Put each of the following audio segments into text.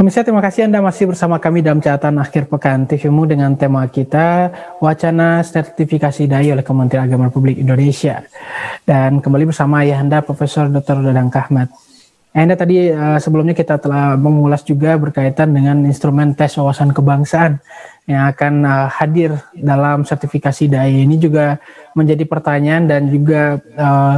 Pemirsa, terima kasih Anda masih bersama kami dalam catatan akhir pekan TVMU dengan tema kita Wacana Sertifikasi Dai oleh Kementerian Agama Republik Indonesia. Dan kembali bersama anda Profesor Dr. Dadang Kahmat. Anda tadi eh, sebelumnya kita telah mengulas juga berkaitan dengan instrumen tes wawasan kebangsaan yang akan eh, hadir dalam sertifikasi DAI ini juga menjadi pertanyaan dan juga uh,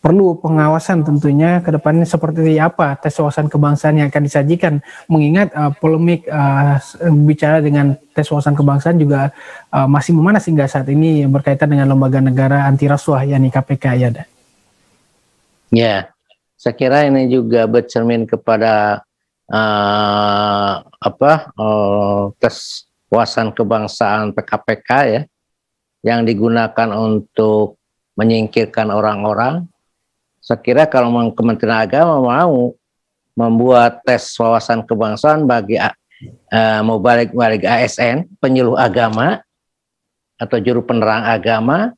perlu pengawasan tentunya ke depannya seperti apa tes wawasan kebangsaan yang akan disajikan mengingat uh, polemik uh, bicara dengan tes wawasan kebangsaan juga uh, masih memanas hingga saat ini yang berkaitan dengan lembaga negara anti rasuah yakni KPK ya ada Ya. Saya kira ini juga bercermin kepada uh, apa uh, tes wawasan kebangsaan PKPK ya yang digunakan untuk menyingkirkan orang-orang saya kira kalau Kementerian Agama mau membuat tes wawasan kebangsaan bagi uh, mau balik ASN, penyuluh agama atau juru penerang agama,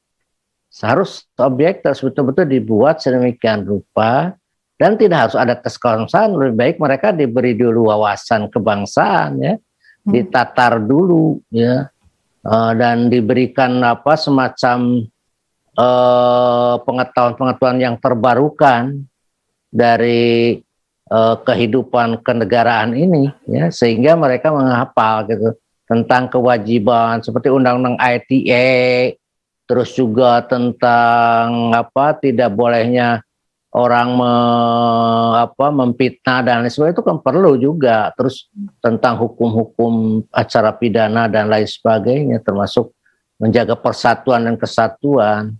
seharus objek terus betul-betul dibuat sedemikian rupa dan tidak harus ada tes kebangsaan. Lebih baik mereka diberi dulu wawasan kebangsaan ya, hmm. ditatar dulu ya, uh, dan diberikan apa semacam pengetahuan-pengetahuan yang terbarukan dari uh, kehidupan kenegaraan ini ya sehingga mereka menghafal gitu tentang kewajiban seperti undang-undang ITE terus juga tentang apa tidak bolehnya orang me, apa memfitnah dan lain sebagainya itu kan perlu juga terus tentang hukum-hukum acara pidana dan lain sebagainya termasuk menjaga persatuan dan kesatuan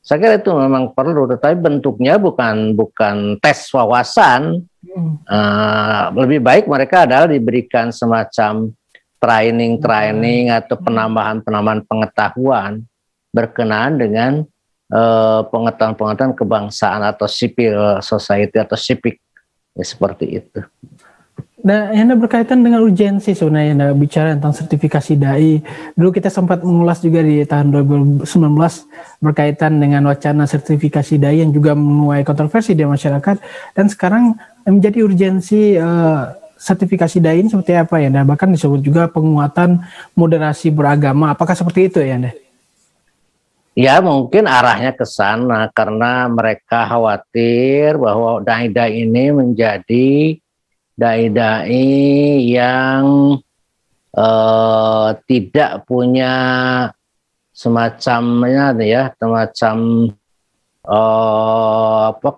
saya kira itu memang perlu, tetapi bentuknya bukan bukan tes wawasan. Hmm. Uh, lebih baik mereka adalah diberikan semacam training-training hmm. atau hmm. penambahan-penambahan pengetahuan berkenaan dengan eh, pengetahuan-pengetahuan kebangsaan atau civil society atau civic ya, seperti itu. Nah, Yanda berkaitan dengan urgensi sebenarnya Yanda bicara tentang sertifikasi dai. Dulu kita sempat mengulas juga di tahun 2019 berkaitan dengan wacana sertifikasi dai yang juga menuai kontroversi di masyarakat dan sekarang menjadi urgensi uh, sertifikasi dai ini seperti apa ya? Nah, bahkan disebut juga penguatan moderasi beragama. Apakah seperti itu ya, Yanda? Ya mungkin arahnya ke sana karena mereka khawatir bahwa dai-dai ini menjadi dai-dai yang uh, tidak punya semacamnya ya semacam uh, apa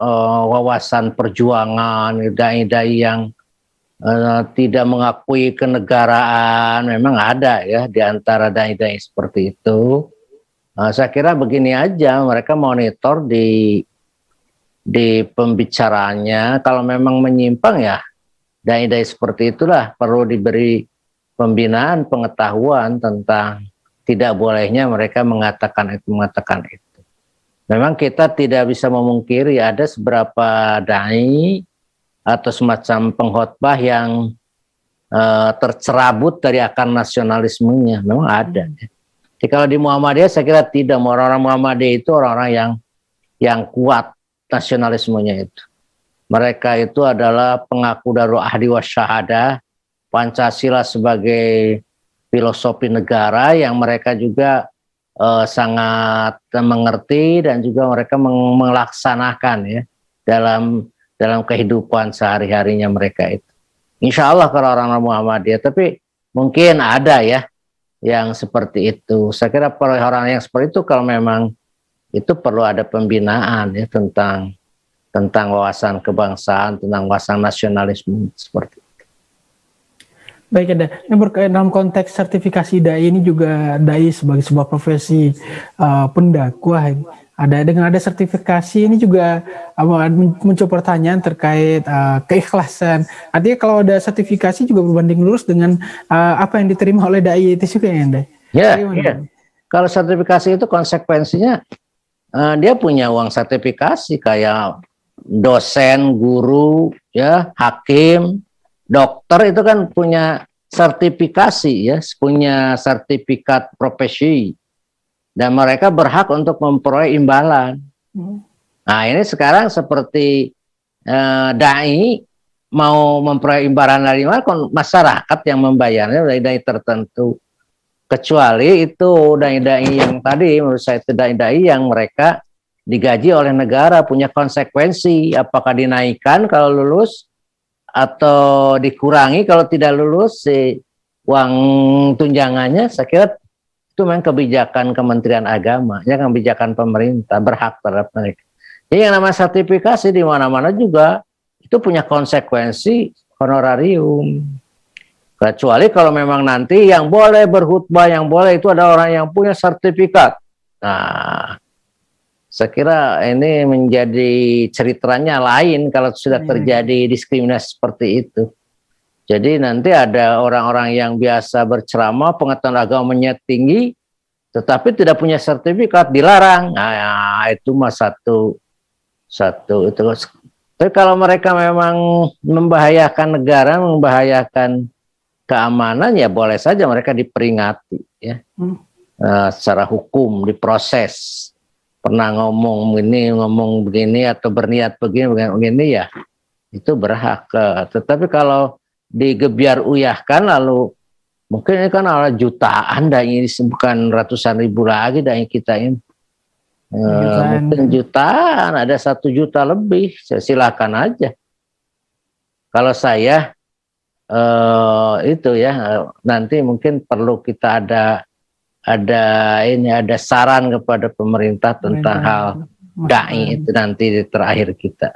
uh, wawasan perjuangan dai-dai yang uh, tidak mengakui kenegaraan memang ada ya di antara dai-dai seperti itu. uh, saya kira begini aja mereka monitor di di pembicaranya, Kalau memang menyimpang ya, dai-dai seperti itulah perlu diberi pembinaan pengetahuan tentang tidak bolehnya mereka mengatakan itu mengatakan itu. Memang kita tidak bisa memungkiri ada seberapa dai atau semacam pengkhotbah yang uh, tercerabut dari akar nasionalismenya. Memang ada. Hmm. Ya. Jadi kalau di Muhammadiyah saya kira tidak. Orang-orang Muhammadiyah itu orang-orang yang yang kuat nasionalismenya itu. Mereka itu adalah pengaku daru ahli wasyahada, Pancasila sebagai filosofi negara yang mereka juga eh, sangat mengerti dan juga mereka melaksanakan ya dalam dalam kehidupan sehari-harinya mereka itu. Insya Allah kalau orang-orang Muhammadiyah, tapi mungkin ada ya yang seperti itu. Saya kira orang yang seperti itu kalau memang itu perlu ada pembinaan ya tentang tentang wawasan kebangsaan, tentang wawasan nasionalisme seperti itu. Baik, ada. Ini berkaitan dalam konteks sertifikasi dai ini juga dai sebagai sebuah profesi uh, pendakwah ya. ada dengan ada sertifikasi ini juga uh, muncul pertanyaan terkait uh, keikhlasan. Artinya kalau ada sertifikasi juga berbanding lurus dengan uh, apa yang diterima oleh dai itu juga ya, Ya. Yeah, ya. Kalau sertifikasi itu konsekuensinya uh, dia punya uang sertifikasi kayak dosen, guru, ya, hakim, dokter itu kan punya sertifikasi ya, punya sertifikat profesi. Dan mereka berhak untuk memperoleh imbalan. Hmm. Nah, ini sekarang seperti uh, dai mau memperoleh imbalan dari mana? masyarakat yang membayarnya dari dai tertentu kecuali itu dai-dai yang tadi menurut saya itu dai-dai yang mereka digaji oleh negara punya konsekuensi apakah dinaikkan kalau lulus atau dikurangi kalau tidak lulus si uang tunjangannya saya kira itu memang kebijakan Kementerian Agama ya kebijakan pemerintah berhak terhadap mereka jadi yang nama sertifikasi di mana-mana juga itu punya konsekuensi honorarium Kecuali kalau memang nanti yang boleh berhutbah, yang boleh itu ada orang yang punya sertifikat. Nah, saya kira ini menjadi ceritanya lain kalau sudah hmm. terjadi diskriminasi seperti itu. Jadi nanti ada orang-orang yang biasa berceramah, pengetahuan agamanya tinggi, tetapi tidak punya sertifikat, dilarang. Nah, ya, itu mah satu satu itu. Tapi kalau mereka memang membahayakan negara, membahayakan keamanan ya boleh saja mereka diperingati ya hmm. uh, secara hukum diproses pernah ngomong begini, ngomong begini atau berniat begini begini, begini ya itu berhak ke. tetapi kalau digebiar uyahkan lalu mungkin ini kan ala jutaan dan ini bukan ratusan ribu lagi dan kita ini uh, mungkin ya. jutaan ada satu juta lebih silakan aja kalau saya Eh, itu ya nanti mungkin perlu kita ada ada ini ada saran kepada pemerintah tentang hal dai itu nanti di terakhir kita.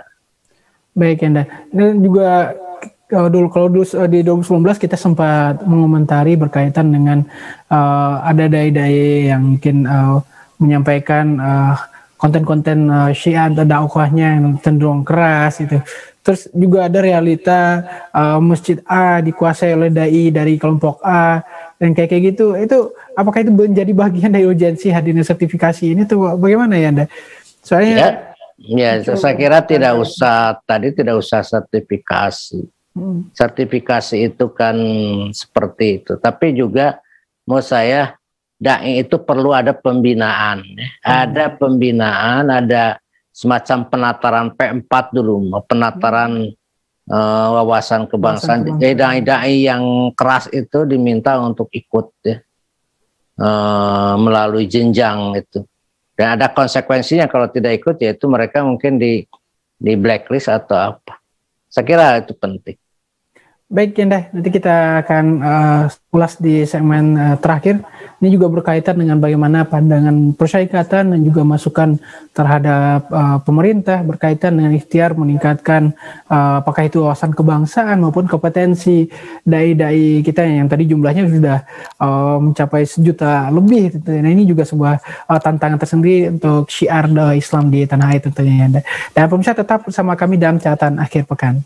Baik Enda. Dan juga kalau eh, dulu kalau dulu eh, di 2019 kita sempat mengomentari berkaitan dengan uh, ada dai-dai yang mungkin uh, menyampaikan uh, konten-konten uh, syiah atau dakwahnya yang cenderung keras itu. Terus juga ada realita uh, masjid A dikuasai oleh dai dari kelompok A dan kayak kayak gitu. Itu apakah itu menjadi bagian dari urgensi hadirnya sertifikasi ini tuh bagaimana ya Anda? Soalnya ya, ya itu, saya kira tidak usah tadi tidak usah sertifikasi. Hmm. Sertifikasi itu kan seperti itu, tapi juga mau saya dai itu perlu ada pembinaan, ya. hmm. ada pembinaan, ada semacam penataran P4 dulu, penataran uh, wawasan kebangsaan. Eh, dai-dai yang keras itu diminta untuk ikut ya. Uh, melalui jenjang itu. Dan ada konsekuensinya kalau tidak ikut yaitu mereka mungkin di di blacklist atau apa. Saya kira itu penting. Baik, Jendah. Nanti kita akan uh, ulas di segmen uh, terakhir. Ini juga berkaitan dengan bagaimana pandangan persyarikatan dan juga masukan terhadap uh, pemerintah berkaitan dengan ikhtiar meningkatkan uh, apakah itu wawasan kebangsaan maupun kompetensi dai-dai kita yang tadi jumlahnya sudah uh, mencapai sejuta lebih. Nah ini juga sebuah uh, tantangan tersendiri untuk syiar Islam di tanah air tentunya. Dan, ya. dan pemirsa tetap bersama kami dalam catatan akhir pekan.